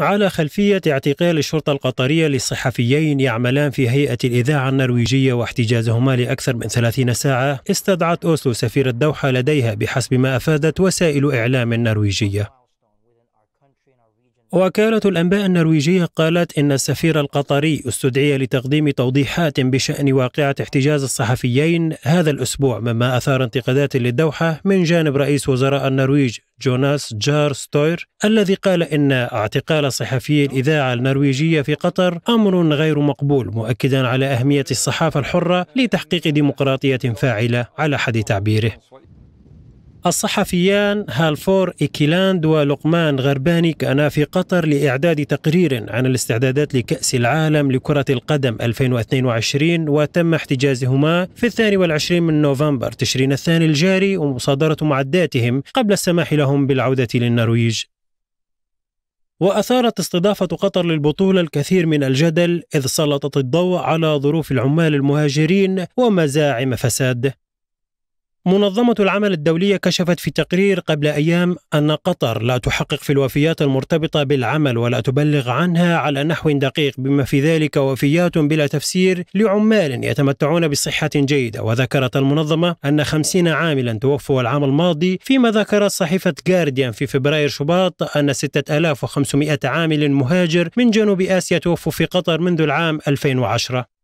على خلفية اعتقال الشرطة القطرية لصحفيين يعملان في هيئة الإذاعة النرويجية واحتجازهما لأكثر من 30 ساعة استدعت أوسلو سفير الدوحة لديها بحسب ما أفادت وسائل إعلام النرويجية وكالة الأنباء النرويجية قالت إن السفير القطري استدعي لتقديم توضيحات بشأن واقعة احتجاز الصحفيين هذا الأسبوع مما أثار انتقادات للدوحة من جانب رئيس وزراء النرويج جوناس جار ستوير الذي قال إن اعتقال صحفي الإذاعة النرويجية في قطر أمر غير مقبول مؤكدا على أهمية الصحافة الحرة لتحقيق ديمقراطية فاعلة على حد تعبيره الصحفيان هالفور إيكيلاند ولقمان غرباني كانا في قطر لإعداد تقرير عن الاستعدادات لكأس العالم لكرة القدم 2022 وتم احتجازهما في الثاني والعشرين من نوفمبر تشرين الثاني الجاري ومصادرة معداتهم قبل السماح لهم بالعودة للنرويج وأثارت استضافة قطر للبطولة الكثير من الجدل إذ سلطت الضوء على ظروف العمال المهاجرين ومزاعم فساد منظمة العمل الدولية كشفت في تقرير قبل أيام أن قطر لا تحقق في الوفيات المرتبطة بالعمل ولا تبلغ عنها على نحو دقيق بما في ذلك وفيات بلا تفسير لعمال يتمتعون بصحة جيدة وذكرت المنظمة أن خمسين عاملا توفوا العام الماضي فيما ذكرت صحيفة جارديان في فبراير شباط أن 6500 عامل مهاجر من جنوب آسيا توفوا في قطر منذ العام 2010